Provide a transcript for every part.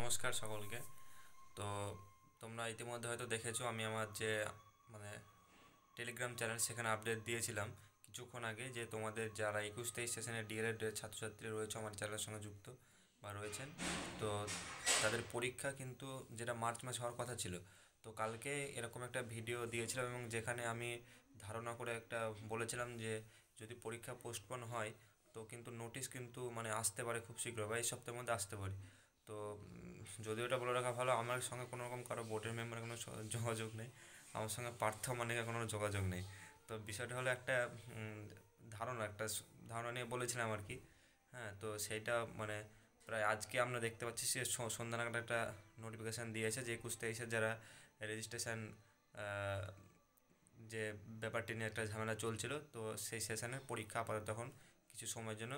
নমস্কার সকলকে তো তোমরা ইতিমধ্যে হয়তো দেখেছো আমি আমার যে মানে টেলিগ্রাম চ্যানেল সেখানে আপডেট দিয়েছিলাম কিছুক্ষণ আগে যে তোমাদের যারা একুশ তেইশ সেশনের ডিএলএড e ছাত্রছাত্রী রয়েছে আমার চ্যানেলের সঙ্গে যুক্ত বা রয়েছেন তো তাদের পরীক্ষা কিন্তু যেটা মার্চ মাস হওয়ার কথা ছিল তো কালকে এরকম একটা ভিডিও দিয়েছিলাম এবং যেখানে আমি ধারণা করে একটা বলেছিলাম যে যদি পরীক্ষা পোস্টপোন হয় তো কিন্তু নোটিশ কিন্তু মানে আসতে পারে খুব শীঘ্র বা এই সপ্তাহের মধ্যে আসতে পারে তো যদি ওটা বলে রাখা ভালো আমার সঙ্গে কোনো রকম কারো বোর্ডের মেম্বারের কোনো যোগাযোগ নেই আমার সঙ্গে পার্থ মানিকের কোনো যোগাযোগ নেই তো বিষয়টা হলো একটা ধারণা একটা ধারণা নিয়ে বলেছিলাম আর কি হ্যাঁ তো সেইটা মানে প্রায় আজকে আমরা দেখতে পাচ্ছি সে সন্ধ্যা নাগাদ একটা নোটিফিকেশান দিয়েছে যে একুশ তেইশে যারা রেজিস্ট্রেশন যে ব্যাপারটি নিয়ে একটা ঝামেলা চলছিল তো সেই সেশনের পরীক্ষা আপাতত তখন কিছু সময়ের জন্য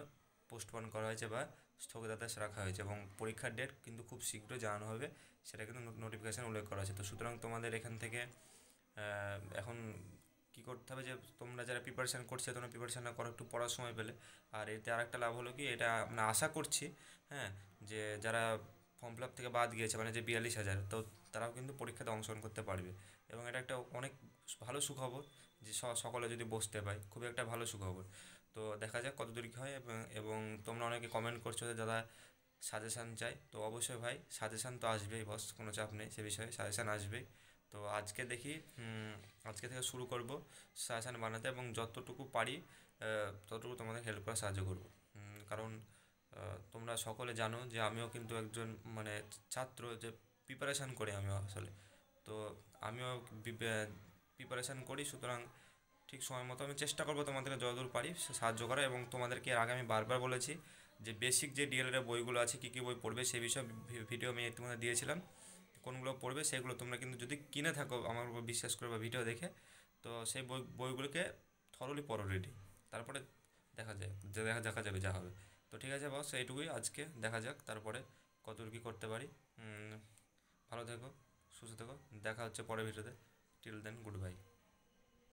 পোস্টপন করা হয়েছে বা স্থগিতাদেশ রাখা হয়েছে এবং পরীক্ষার ডেট কিন্তু খুব শীঘ্র জানানো হবে সেটা কিন্তু নোটিফিকেশান উল্লেখ করা হয়েছে তো সুতরাং তোমাদের এখান থেকে এখন কি করতে হবে যে তোমরা যারা প্রিপারেশান করছে তোমরা প্রিপারেশান না করো একটু পড়ার সময় পেলে আর এতে আর একটা লাভ হলো কি এটা আমরা মানে আশা করছি হ্যাঁ যে যারা ফর্ম ফিল আপ থেকে বাদ গিয়েছে মানে যে বিয়াল্লিশ হাজার তো তারাও কিন্তু পরীক্ষাতে অংশগ্রহণ করতে পারবে এবং এটা একটা অনেক ভালো সুখবর যে সকলে যদি বসতে পায় খুবই একটা ভালো সুখবর তো দেখা যাক কতদূর কী হয় এবং তোমরা অনেকে কমেন্ট করছো যারা সাজেশান চাই তো অবশ্যই ভাই সাজেশান তো আসবেই বস কোনো চাপ নেই সে বিষয়ে সাজেশান আসবেই তো আজকে দেখি আজকে থেকে শুরু করব সাজেশান বানাতে এবং যতটুকু পারি ততটুকু তোমাদের হেল্প করার সাহায্য করব কারণ তোমরা সকলে জানো যে আমিও কিন্তু একজন মানে ছাত্র যে প্রিপারেশান করি আমিও আসলে তো আমিও প্রিপারেশান করি সুতরাং ঠিক সময় মতো আমি চেষ্টা করবো তোমাদেরকে যতদূর পারি সাহায্য করা এবং তোমাদেরকে এর আগে আমি বারবার বলেছি যে বেসিক যে ডিএলএর e বইগুলো আছে কী কী বই পড়বে সেই বিষয়ে ভিডিও আমি ইতিমধ্যে দিয়েছিলাম কোনগুলো পড়বে সেগুলো তোমরা কিন্তু যদি কিনে থাকো আমার উপর বিশ্বাস করবে ভিডিও দেখে তো সেই বই বইগুলোকে থরলি পড়ো রেডি তারপরে দেখা যায় দেখা দেখা যাবে যা হবে তো ঠিক আছে বস এইটুকুই আজকে দেখা যাক তারপরে কতদূর কী করতে পারি ভালো থেকো সুস্থ থেকো দেখা হচ্ছে পরের ভিডিওতে টিল দেন গুড বাই